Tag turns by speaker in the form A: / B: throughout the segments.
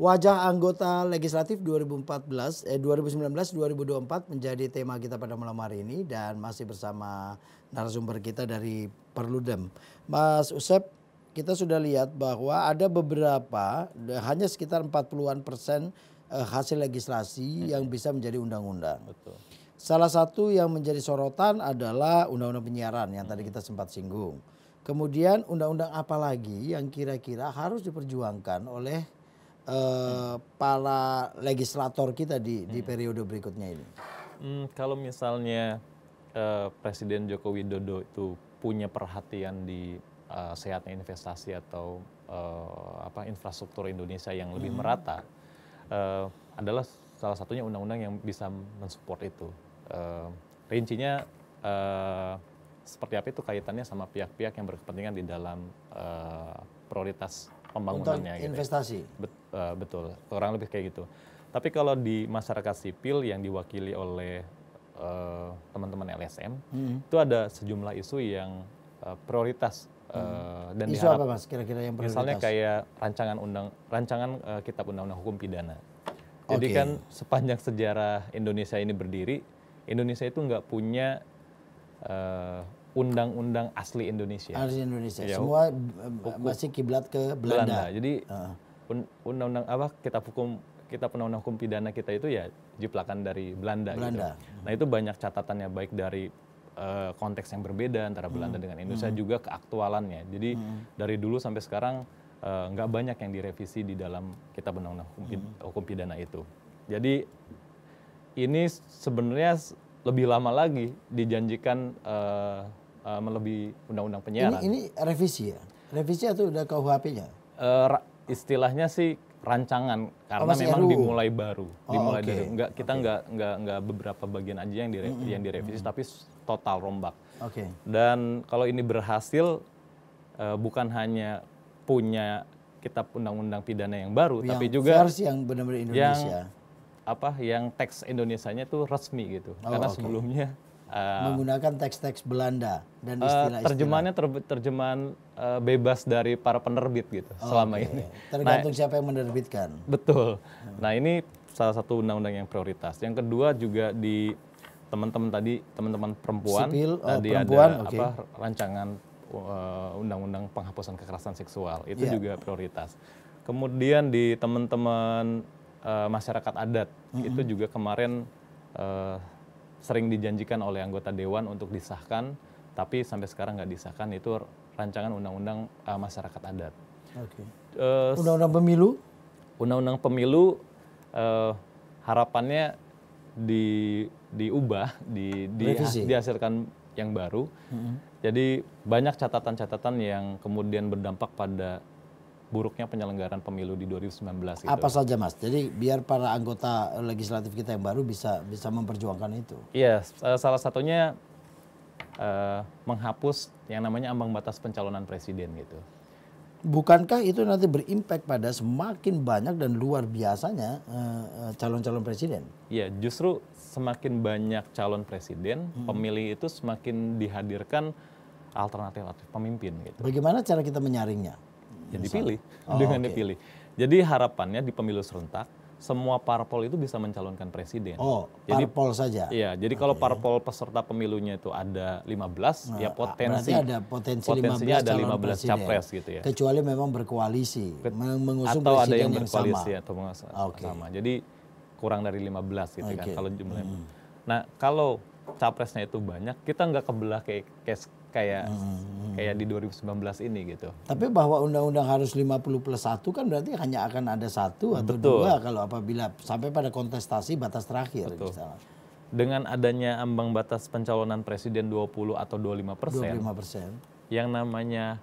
A: Wajah anggota legislatif 2014 eh 2019 2024 menjadi tema kita pada malam hari ini dan masih bersama narasumber kita dari Perludem. Mas Usep, kita sudah lihat bahwa ada beberapa hanya sekitar 40-an persen eh, hasil legislasi hmm. yang bisa menjadi undang-undang. Salah satu yang menjadi sorotan adalah undang-undang penyiaran yang tadi hmm. kita sempat singgung. Kemudian undang-undang apa lagi yang kira-kira harus diperjuangkan oleh Eh, para legislator kita di, hmm. di periode berikutnya ini?
B: Hmm, kalau misalnya uh, Presiden Joko Widodo itu punya perhatian di uh, sehatnya investasi atau uh, apa infrastruktur Indonesia yang lebih hmm. merata uh, adalah salah satunya undang-undang yang bisa mensupport itu. Uh, rincinya uh, seperti apa itu kaitannya sama pihak-pihak yang berkepentingan di dalam uh, prioritas pembangunannya. Untuk gitu. investasi. Gitu. Bet, uh, betul, kurang lebih kayak gitu. Tapi kalau di masyarakat sipil yang diwakili oleh teman eh, teman-teman LSM, hmm. itu ada sejumlah isu yang uh, prioritas Uh, dan isu diharap, apa mas kira-kira yang prioritas? Misalnya kayak rancangan undang rancangan uh, kitab undang-undang hukum pidana. Jadi kan sepanjang sejarah Indonesia ini berdiri, Indonesia itu nggak punya uh, undang-undang asli Indonesia. Asli Indonesia. Ya, Semua
A: hukum, masih kiblat ke Belanda. Belanda.
B: Jadi uh. undang-undang apa Kita hukum kita undang hukum pidana kita itu ya jiplakan dari Belanda. Gitu. Belanda. Gitu. Nah itu banyak catatannya baik dari uh, konteks yang berbeda antara Belanda hmm. dengan Indonesia hmm. juga keaktualannya. Jadi hmm. dari dulu sampai sekarang uh, banyak yang direvisi di dalam kita undang-undang hukum, hmm. hukum pidana itu. Jadi ini sebenarnya lebih lama lagi dijanjikan uh, uh, melebihi undang-undang penyiaran. Ini, ini revisi ya?
A: Revisi atau udah KUHP-nya?
B: Uh, eh, istilahnya sih rancangan karena oh, memang RU. dimulai baru, oh, dimulai okay. dari enggak kita okay. enggak enggak enggak beberapa bagian aja yang dire, mm -hmm. yang direvisi mm -hmm. tapi total rombak. Oke. Okay. Dan kalau ini berhasil uh, bukan hanya punya kitab undang-undang pidana yang baru yang tapi juga
A: versi yang benar-benar Indonesia.
B: Yang, apa yang teks Indonesianya itu resmi gitu. Oh, karena okay. sebelumnya Eh,
A: menggunakan teks-teks Belanda dan eh, istilah-istilah. terjemahannya
B: ter, terjemahan uh, bebas dari para penerbit gitu oh, selama ini. Tergantung nah,
A: siapa yang menerbitkan.
B: Betul. Hmm. Nah ini salah satu undang-undang yang prioritas. Yang kedua juga di teman-teman tadi teman-teman perempuan Sipil, oh, tadi perempuan, ada okay. apa rancangan undang-undang uh, penghapusan kekerasan seksual itu yeah. juga prioritas. Kemudian di teman-teman uh, masyarakat adat mm -hmm. itu juga kemarin uh, sering dijanjikan oleh anggota dewan untuk disahkan, tapi sampai sekarang nggak disahkan itu rancangan undang-undang uh, masyarakat adat. Okay. Uh, eh, undang-undang pemilu? Undang-undang pemilu uh, harapannya di diubah, di, di dihasilkan yang baru. Mm -hmm. Jadi banyak catatan-catatan yang kemudian berdampak pada buruknya penyelenggaraan pemilu di 2019 gitu. Apa saja
A: Mas? Jadi biar para anggota legislatif kita yang baru bisa bisa memperjuangkan itu.
B: Iya, yes, uh, salah satunya uh, menghapus yang namanya ambang batas pencalonan presiden gitu.
A: Bukankah itu nanti berimpact pada semakin banyak dan luar biasanya eh, eh, calon-calon uh, presiden? Iya,
B: presiden? Ya, justru semakin banyak calon presiden, hmm. pemilih itu semakin dihadirkan alternatif pemimpin. Gitu.
A: Bagaimana cara kita menyaringnya? ya dipilih oh, dengan okay. dipilih.
B: Jadi harapannya di pemilu serentak semua parpol itu bisa mencalonkan presiden. Oh, jadi, parpol saja. Iya, jadi okay. kalau parpol peserta pemilunya itu ada 15, nah, ya ah, potensi ada potensi potensinya 15 ada 15 presiden. capres gitu ya.
A: Kecuali memang berkoalisi, mengusung atau presiden ada yang, yang berkoalisi
B: atau okay. sama. Jadi kurang dari 15 gitu okay. kan kalau jumlahnya. Hmm. Nah, kalau capresnya itu banyak, kita nggak kebelah kayak, kayak kayak hmm, hmm, hmm, hmm. kayak di 2019 ini gitu.
A: Tapi bahwa undang-undang harus 50 plus 1 kan berarti hanya akan ada satu atau Betul. dua kalau apabila sampai pada kontestasi batas terakhir Betul. misalnya.
B: Dengan adanya ambang batas pencalonan presiden 20 atau 25 persen. 25 persen. Yang namanya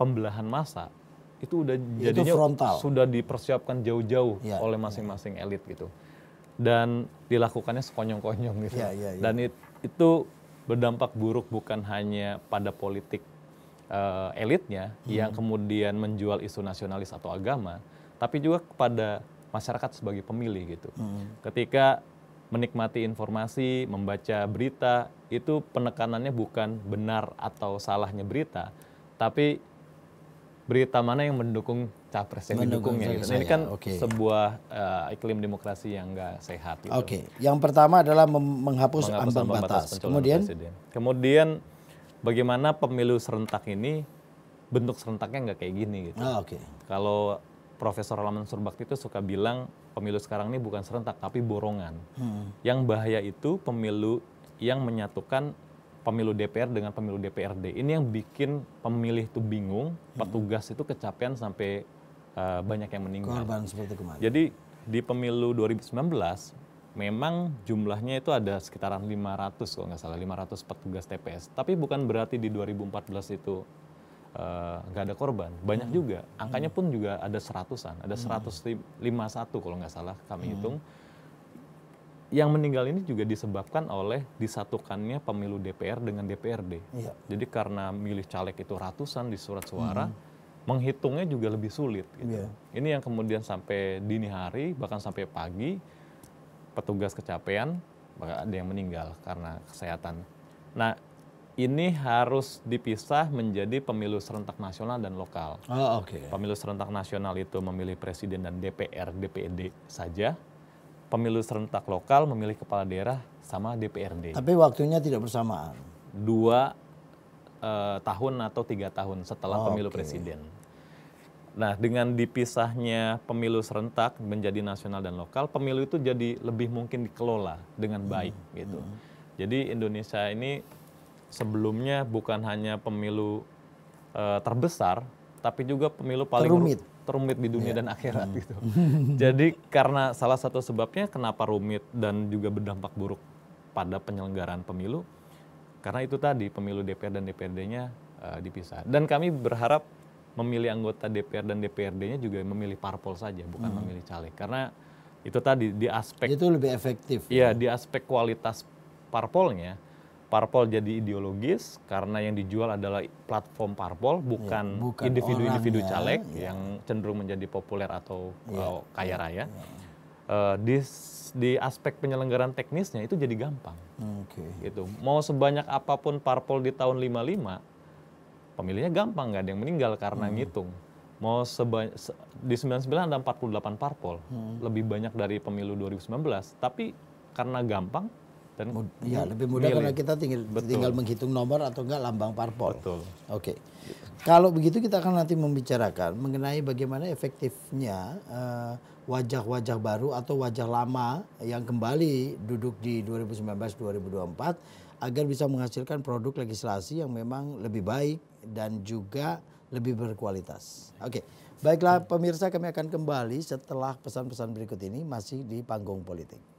B: pembelahan masa itu udah jadinya itu frontal. sudah dipersiapkan jauh-jauh ya, oleh ya. masing-masing ya. elit gitu dan dilakukannya sekonyong-konyong gitu ya, ya, ya. dan it, itu berdampak buruk bukan hanya pada politik uh, elitnya hmm. yang kemudian menjual isu nasionalis atau agama, tapi juga kepada masyarakat sebagai pemilih gitu. Hmm. Ketika menikmati informasi, membaca berita, itu penekanannya bukan benar atau salahnya berita, tapi berita mana yang mendukung capres yang mendukungnya. Gitu. Nah, ini kan okay. sebuah uh, iklim demokrasi yang nggak sehat. Gitu. Oke, okay.
A: yang pertama adalah menghapus, menghapus ambang batas. batas Kemudian, presiden.
B: kemudian bagaimana pemilu serentak ini bentuk serentaknya nggak kayak gini gitu. Ah, Oke. Okay. Kalau Profesor Laman Surbakti itu suka bilang pemilu sekarang ini bukan serentak tapi borongan. Hmm. Yang bahaya itu pemilu yang menyatukan pemilu DPR dengan pemilu DPRD. Ini yang bikin pemilih itu bingung, hmm. petugas itu kecapean sampai uh, banyak yang meninggal. Korban seperti kemarin. Jadi di pemilu 2019 memang jumlahnya itu ada sekitaran 500 kalau nggak salah 500 petugas TPS. Tapi bukan berarti di 2014 itu eh, nggak uh, ada korban. Banyak hmm. juga. Hmm. Angkanya hmm. pun juga ada seratusan. Ada hmm. 151 kalau nggak salah kami hmm. hitung. Yang meninggal ini juga disebabkan oleh disatukannya pemilu DPR dengan DPRD. Ya. Jadi karena milih caleg itu ratusan di surat suara. Hmm menghitungnya juga lebih sulit. Gitu. Yeah. Ini yang kemudian sampai dini hari bahkan sampai pagi petugas kecapean bahkan ada yang meninggal karena kesehatan. Nah ini harus dipisah menjadi pemilu serentak nasional dan lokal. Oh, Okay. Pemilu serentak nasional itu memilih presiden dan DPR, DPD saja. Pemilu serentak lokal memilih kepala daerah sama DPRD. Tapi
A: waktunya tidak bersamaan.
B: Dua uh, tahun atau tiga tahun setelah oh, pemilu okay. presiden. Nah, dengan dipisahnya pemilu serentak menjadi nasional dan lokal, pemilu itu jadi lebih mungkin dikelola dengan hmm. baik hmm. gitu. Hmm. Jadi Indonesia ini sebelumnya bukan hanya pemilu uh, terbesar, tapi juga pemilu paling rumit terumit di dunia yeah. dan akhirat hmm. gitu. Jadi karena salah satu sebabnya kenapa rumit dan juga berdampak buruk pada penyelenggaraan pemilu, karena itu tadi pemilu DPR dan DPRD-nya uh, eh, dipisah. Dan kami berharap memilih anggota DPR dan DPRD-nya juga memilih parpol saja, bukan hmm. memilih caleg. Karena itu tadi di aspek itu lebih efektif. Ya? Iya, ya. di aspek kualitas parpolnya, parpol jadi ideologis karena yang dijual adalah platform parpol, iya, bukan individu-individu ya, caleg ya. yang cenderung menjadi populer atau ya, kaya iya, raya. Ya uh, di di aspek penyelenggaraan teknisnya itu jadi gampang. Okay. Gitu. Mau sebanyak apapun parpol di tahun 55, pemilihnya gampang nggak ada yang meninggal karena hmm. ngitung. Mau sebanyak se, di 99 ada 48 parpol, hmm. lebih banyak dari pemilu 2019. Tapi karena gampang, dan ya lebih mudah milih. karena
A: kita tinggal tinggal menghitung nomor atau enggak lambang parpol. Betul. Oke. Okay. Kalau begitu kita akan nanti membicarakan mengenai bagaimana efektifnya eh, wajah-wajah uh, baru atau wajah lama yang kembali duduk di 2019-2024 agar bisa menghasilkan produk legislasi yang memang lebih baik dan juga lebih berkualitas. Oke. Okay. Baiklah pemirsa kami akan kembali setelah pesan-pesan berikut ini masih di panggung politik.